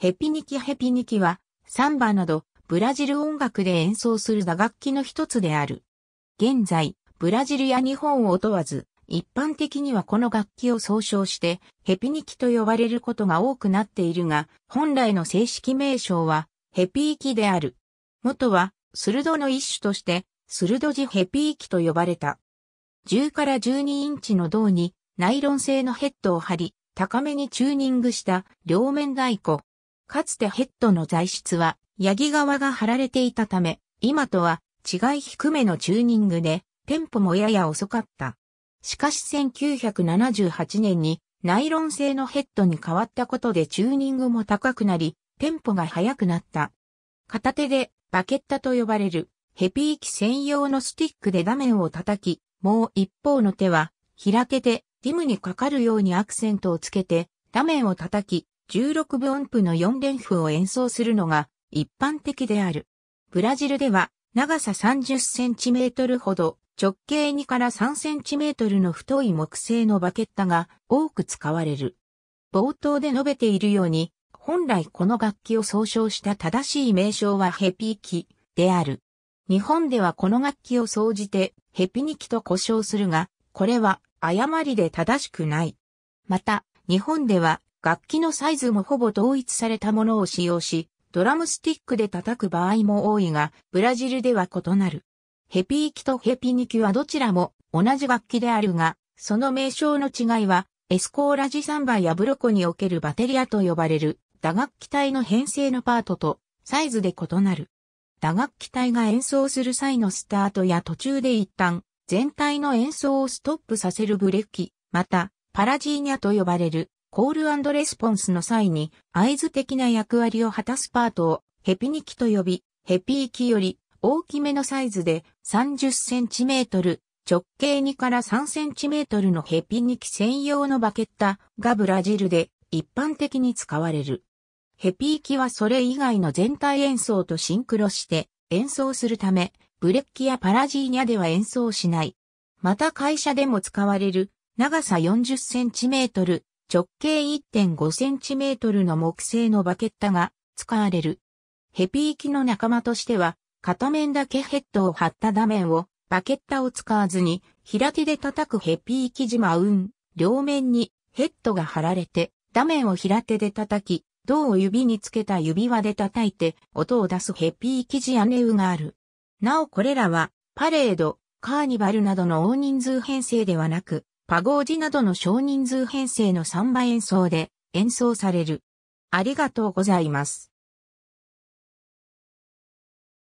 ヘピニキヘピニキは、サンバなど、ブラジル音楽で演奏する打楽器の一つである。現在、ブラジルや日本を問わず、一般的にはこの楽器を総称して、ヘピニキと呼ばれることが多くなっているが、本来の正式名称は、ヘピーキである。元は、スルドの一種として、スルドジヘピーキと呼ばれた。10から12インチの銅に、ナイロン製のヘッドを貼り、高めにチューニングした両面太鼓、かつてヘッドの材質は、ヤギ側が貼られていたため、今とは違い低めのチューニングで、テンポもやや遅かった。しかし1978年にナイロン製のヘッドに変わったことでチューニングも高くなり、テンポが速くなった。片手でバケッタと呼ばれるヘピー機専用のスティックで画面を叩き、もう一方の手は開けてリムにかかるようにアクセントをつけて画面を叩き、16分音符の4連符を演奏するのが一般的である。ブラジルでは長さ30センチメートルほど直径2から3センチメートルの太い木製のバケッタが多く使われる。冒頭で述べているように、本来この楽器を総称した正しい名称はヘピキである。日本ではこの楽器を総じてヘピニキと呼称するが、これは誤りで正しくない。また、日本では楽器のサイズもほぼ統一されたものを使用し、ドラムスティックで叩く場合も多いが、ブラジルでは異なる。ヘピーキとヘピニキはどちらも同じ楽器であるが、その名称の違いは、エスコーラジサンバやブロコにおけるバテリアと呼ばれる、打楽器体の編成のパートと、サイズで異なる。打楽器体が演奏する際のスタートや途中で一旦、全体の演奏をストップさせるブレッキ、また、パラジーニャと呼ばれる、コールレスポンスの際に合図的な役割を果たすパートをヘピニキと呼び、ヘピーキより大きめのサイズで 30cm、直径2から 3cm のヘピニキ専用のバケッタがブラジルで一般的に使われる。ヘピーキはそれ以外の全体演奏とシンクロして演奏するため、ブレッキやパラジーニャでは演奏しない。また会社でも使われる長さ40センチメートル、直径 1.5cm の木製のバケッタが使われる。ヘピー機の仲間としては、片面だけヘッドを張った打面を、バケッタを使わずに、平手で叩くヘピー生地マウン、両面にヘッドが張られて、打面を平手で叩き、銅を指につけた指輪で叩いて、音を出すヘピー生地アネウがある。なおこれらは、パレード、カーニバルなどの大人数編成ではなく、パゴージなどの少人数編成のサンバ演奏で演奏される。ありがとうございます。